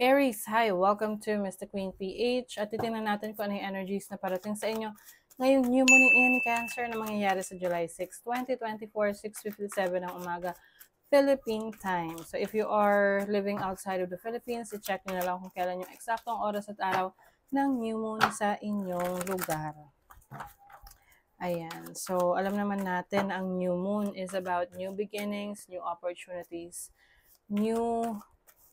Aries, hi! Welcome to Mr. Queen PH. At titingnan natin kung ano yung energies na parating sa inyo. Ngayong new moon in Cancer na mangyayari sa July 6, 2024, 6.57 ng umaga, Philippine time. So if you are living outside of the Philippines, i-check nyo na lang kung kailan yung eksaktong oras at araw ng new moon sa inyong lugar. Ayan. So alam naman natin, ang new moon is about new beginnings, new opportunities, new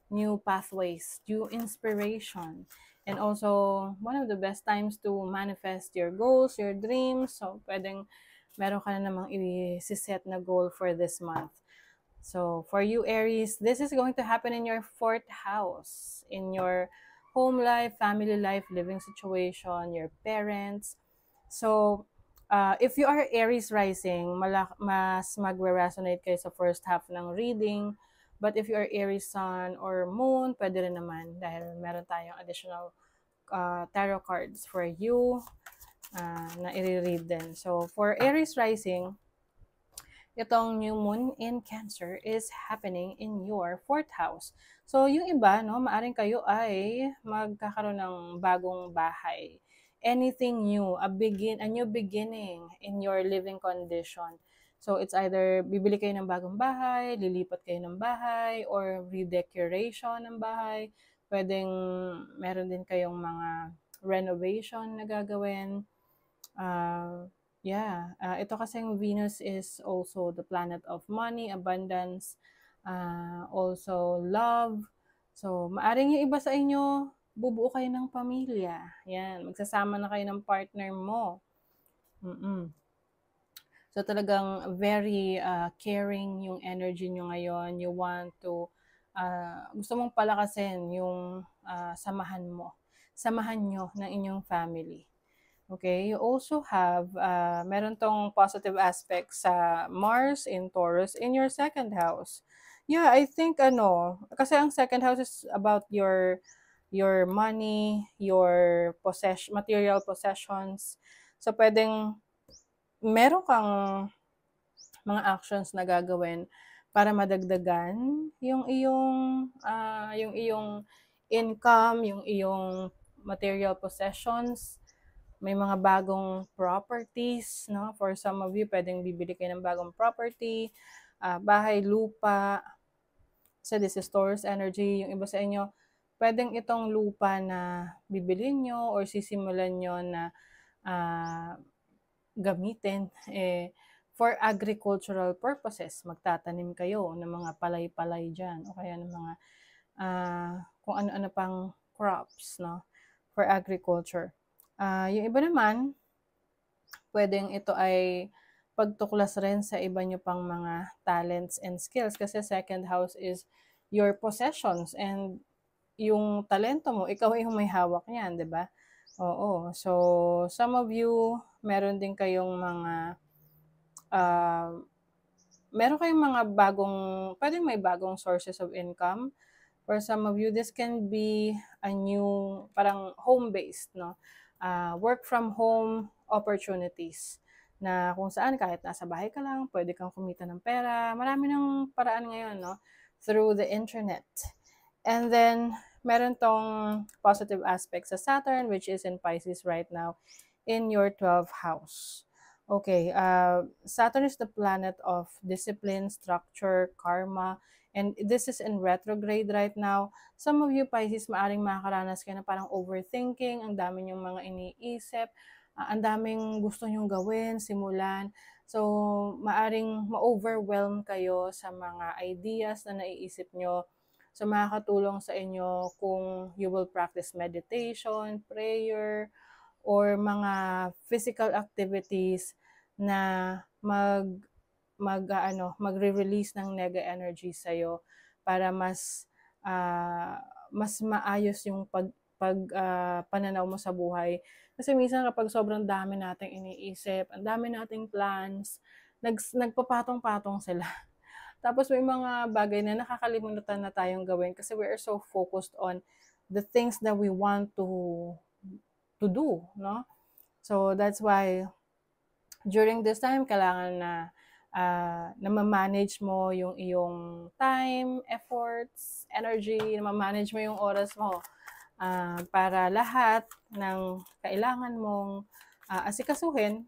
new pathways, new inspiration, and also one of the best times to manifest your goals, your dreams. So, pwedeng meron ka na namang i-set na goal for this month. So, for you Aries, this is going to happen in your fourth house, in your home life, family life, living situation, your parents. So, uh, if you are Aries rising, mas mag resonate kayo sa first half ng reading But if you are Aries Sun or Moon, pwede rin naman dahil meron tayong additional uh, tarot cards for you uh, na i-read din. So, for Aries Rising, itong new moon in Cancer is happening in your fourth house. So, yung iba, no, maaring kayo ay magkakaroon ng bagong bahay. Anything new, a, begin, a new beginning in your living condition. So it's either bibili kayo ng bagong bahay, lilipat kayo ng bahay, or redecoration ng bahay. Pwedeng meron din kayong mga renovation na gagawin. Uh, yeah, uh, ito kasing Venus is also the planet of money, abundance, uh, also love. So, maaring yung iba sa inyo, bubuo kayo ng pamilya. Yan, magsasama na kayo ng partner mo. Mm-mm. So talagang very uh, caring yung energy nyo ngayon. You want to, uh, gusto mong palakasin yung uh, samahan mo. Samahan nyo ng inyong family. Okay, you also have, uh, meron tong positive aspect sa Mars in Taurus in your second house. Yeah, I think ano, kasi ang second house is about your your money, your possession, material possessions. So pwedeng meron kang mga actions na gagawin para madagdagan yung iyong uh, yung iyong income, yung iyong material possessions, may mga bagong properties, no? For some of you, pwedeng bibili kayo ng bagong property, uh, bahay, lupa. So this is Taurus energy. Yung iba sa inyo, pwedeng itong lupa na bibili nyo or sisimulan nyo na uh, gamitin eh, for agricultural purposes. Magtatanim kayo ng mga palay-palay dyan o kaya ng mga uh, kung ano-ano pang crops no, for agriculture. Uh, yung iba naman, pwedeng ito ay pagtuklas rin sa iba nyo pang mga talents and skills kasi second house is your possessions and yung talento mo, ikaw may hawak niyan, di ba? Oo. So, some of you, meron din kayong mga, uh, meron kayong mga bagong, pwedeng may bagong sources of income. For some of you, this can be a new, parang home-based, no? Uh, work from home opportunities na kung saan kahit nasa bahay ka lang, pwede kang kumita ng pera. Marami ng paraan ngayon, no? Through the internet. And then, meron tong positive aspect sa Saturn, which is in Pisces right now, in your 12th house. Okay, uh, Saturn is the planet of discipline, structure, karma, and this is in retrograde right now. Some of you Pisces, maaring makakaranas kayo na parang overthinking, ang dami niyong mga iniisip, uh, ang daming gusto niyong gawin, simulan. So, maaring ma-overwhelm kayo sa mga ideas na naiisip niyo So makakatulong sa inyo kung you will practice meditation, prayer, or mga physical activities na mag mag ano, magre-release ng nega energy sa iyo para mas uh, mas maayos yung pag pag uh, pananaw mo sa buhay. Kasi minsan kapag sobrang dami nating iniisip, ang dami nating plans, nag, nagpapatong-patong sila. Tapos may mga bagay na nakakalimutan na tayong gawin kasi we are so focused on the things that we want to to do, no? So that's why during this time kailangan na uh, ma-manage mo yung iyong time, efforts, energy, na ma-manage mo yung oras mo uh, para lahat ng kailangan mong uh, asikasuhin,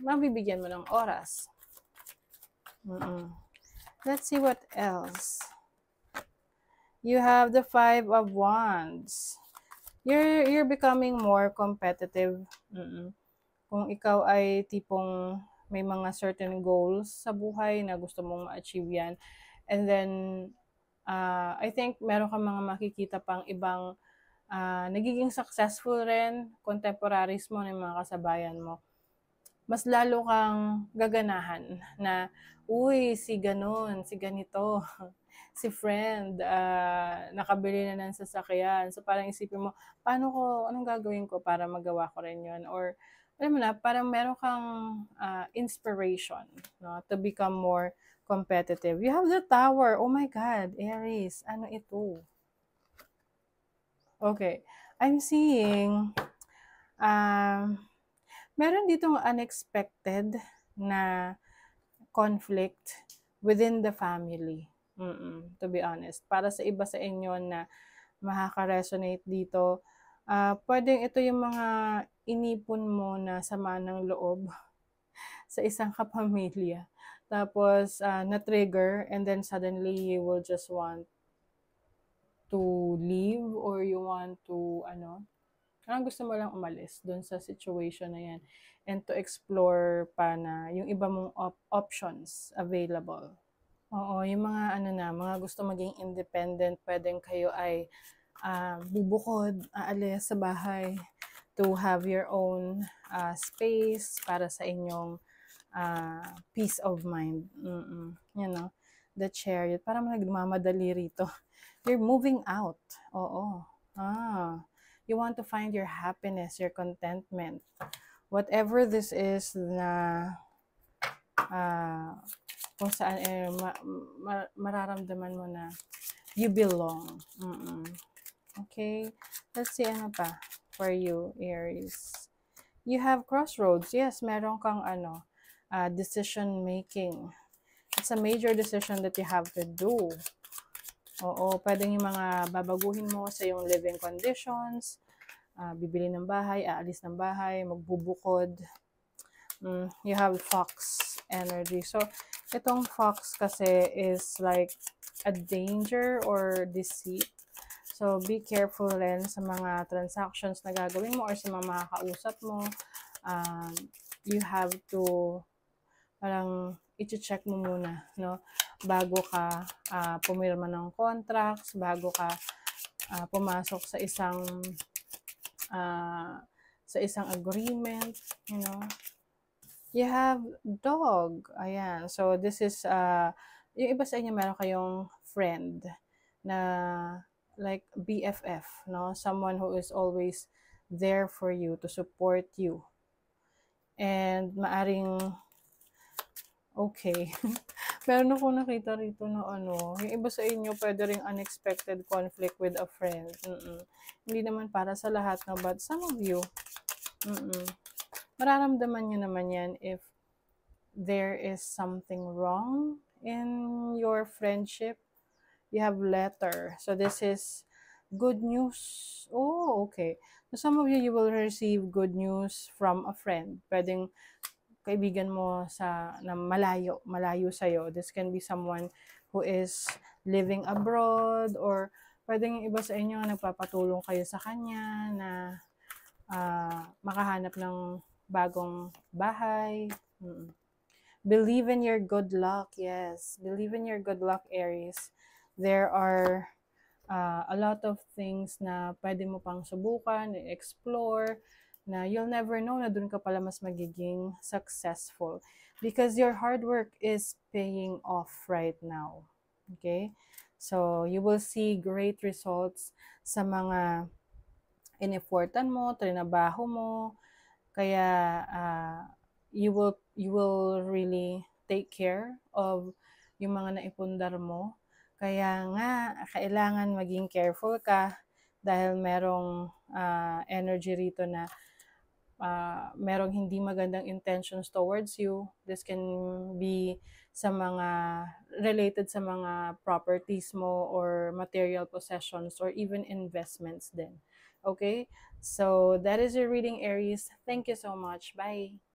mabibigyan mo ng oras. Mm-mm. Let's see what else. You have the Five of Wands. You're, you're becoming more competitive. Mm -mm. Kung ikaw ay tipong may mga certain goals sa buhay na gusto mong ma-achieve yan. And then, uh, I think meron kang mga makikita pang ibang uh, nagiging successful rin, contemporaries mo ng mga kasabayan mo mas lalo kang gaganahan na, uy, si ganon, si ganito, si friend, uh, nakabili na ng sasakyan. So parang isipin mo, paano ko, anong gagawin ko para magawa ko rin yun? Or, alam mo na, parang meron kang uh, inspiration no, to become more competitive. You have the tower. Oh my God, Aries, ano ito? Okay, I'm seeing... Um, uh, meron ditong unexpected na conflict within the family. Mm-mm, to be honest. Para sa iba sa inyo na makaka-resonate dito, uh, pwedeng ito yung mga inipon mo na sama ng loob sa isang kapamilya. Tapos, uh, na-trigger and then suddenly you will just want to leave or you want to, ano, Parang gusto mo lang umalis doon sa situation na yan and to explore pa na yung iba mong op- options available. Oo, yung mga ano na, mga gusto maging independent, pwedeng kayo ay uh, bubukod, aalis sa bahay to have your own uh, space para sa inyong uh, peace of mind. Mm-mm. You oh. know, the chariot. Parang nagmamadali rito. You're moving out. Oo. Ah. You want to find your happiness, your contentment. Whatever this is na uh, kung saan eh, ma ma mararamdaman mo na you belong. Mm -mm. Okay? Let's see ano pa for you, Aries. You have crossroads. Yes, meron kang ano, uh, ah, decision making. It's a major decision that you have to do. Oo, pwedeng yung mga babaguhin mo sa yung living conditions, uh, bibili ng bahay, aalis ng bahay, magbubukod. Mm, you have fox energy. So, itong fox kasi is like a danger or deceit. So, be careful rin sa mga transactions na gagawin mo or sa mga makakausap mo. Um, uh, you have to parang i-check mo muna, no? Bago ka uh, pumirma ng contracts, bago ka uh, pumasok sa isang uh, sa isang agreement, you know. You have dog. Ayan. So, this is, uh, yung iba sa inyo, meron kayong friend na like BFF, no? Someone who is always there for you to support you. And maaring Okay. Meron ako nakita rito na ano, yung iba sa inyo pwede rin unexpected conflict with a friend. Mm -mm. Hindi naman para sa lahat na, but some of you, mm -mm. mararamdaman nyo naman yan if there is something wrong in your friendship. You have letter. So this is good news. Oh, okay. So some of you, you will receive good news from a friend. Pwedeng kaibigan mo sa na malayo, malayo sa iyo. This can be someone who is living abroad or pwedeng iba sa inyo nagpapatulong kayo sa kanya na uh, makahanap ng bagong bahay. Mm-mm. Believe in your good luck. Yes, believe in your good luck, Aries. There are uh, a lot of things na pwede mo pang subukan, explore, na you'll never know na doon ka pala mas magiging successful because your hard work is paying off right now. Okay? So, you will see great results sa mga ineffortan mo, trinabaho mo, kaya uh, you will you will really take care of yung mga naipundar mo. Kaya nga, kailangan maging careful ka dahil merong uh, energy rito na uh, merong hindi magandang intentions towards you. This can be sa mga related sa mga properties mo or material possessions or even investments din. Okay? So that is your reading Aries. Thank you so much. Bye.